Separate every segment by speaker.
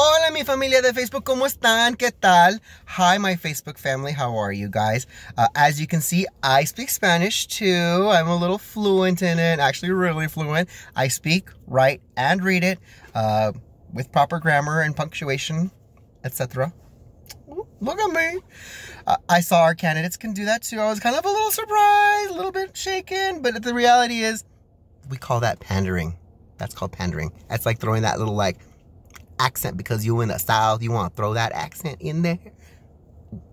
Speaker 1: Hola mi familia de Facebook, ¿cómo están? ¿Qué tal? Hi my Facebook family, how are you guys? Uh, as you can see, I speak Spanish too. I'm a little fluent in it, actually really fluent. I speak, write, and read it uh, with proper grammar and punctuation, etc. Look at me. Uh, I saw our candidates can do that too. I was kind of a little surprised, a little bit shaken, but the reality is we call that pandering. That's called pandering. That's like throwing that little like accent because you in a style, you want to throw that accent in there.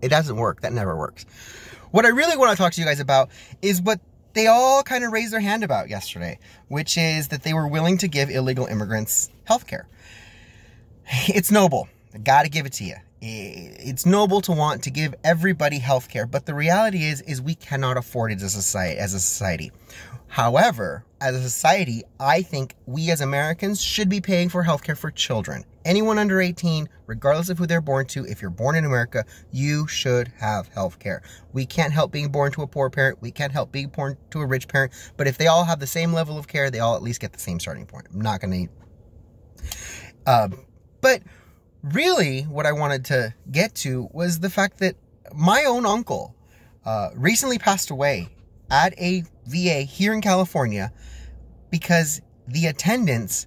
Speaker 1: It doesn't work. That never works. What I really want to talk to you guys about is what they all kind of raised their hand about yesterday, which is that they were willing to give illegal immigrants health care. It's noble. I gotta give it to you. It's noble to want to give everybody health care, but the reality is, is we cannot afford it as a society. As a society. However, as a society, I think we as Americans should be paying for healthcare for children. Anyone under 18, regardless of who they're born to, if you're born in America, you should have healthcare. We can't help being born to a poor parent. We can't help being born to a rich parent. But if they all have the same level of care, they all at least get the same starting point. I'm not going to. Um, but really, what I wanted to get to was the fact that my own uncle uh, recently passed away at a VA here in California because the attendants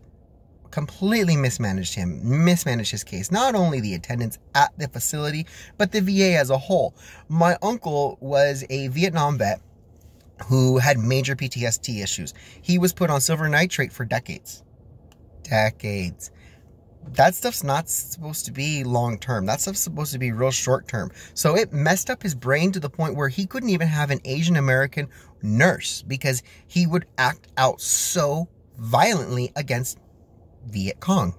Speaker 1: completely mismanaged him, mismanaged his case. Not only the attendants at the facility, but the VA as a whole. My uncle was a Vietnam vet who had major PTSD issues. He was put on silver nitrate for decades. Decades that stuff's not supposed to be long term. That stuff's supposed to be real short term. So it messed up his brain to the point where he couldn't even have an Asian American nurse because he would act out so violently against Viet Cong.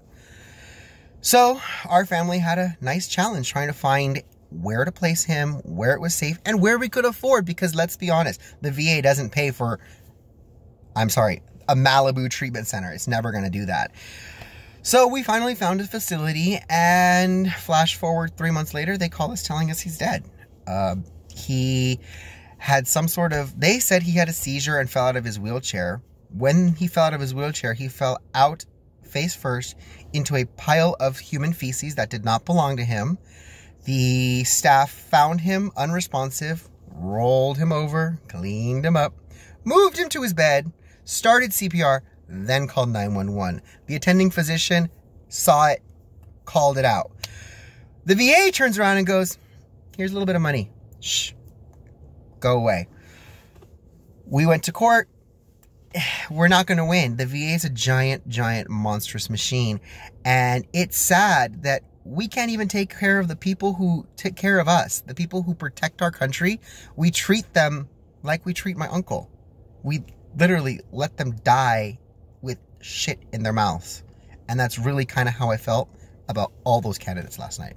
Speaker 1: So our family had a nice challenge trying to find where to place him, where it was safe, and where we could afford because let's be honest, the VA doesn't pay for, I'm sorry, a Malibu treatment center. It's never going to do that. So we finally found a facility, and flash forward three months later, they call us telling us he's dead. Uh, he had some sort of, they said he had a seizure and fell out of his wheelchair. When he fell out of his wheelchair, he fell out face first into a pile of human feces that did not belong to him. The staff found him unresponsive, rolled him over, cleaned him up, moved him to his bed, started CPR, then called 911. The attending physician saw it, called it out. The VA turns around and goes, Here's a little bit of money. Shh, go away. We went to court. We're not going to win. The VA is a giant, giant, monstrous machine. And it's sad that we can't even take care of the people who take care of us, the people who protect our country. We treat them like we treat my uncle. We literally let them die shit in their mouths. And that's really kind of how I felt about all those candidates last night.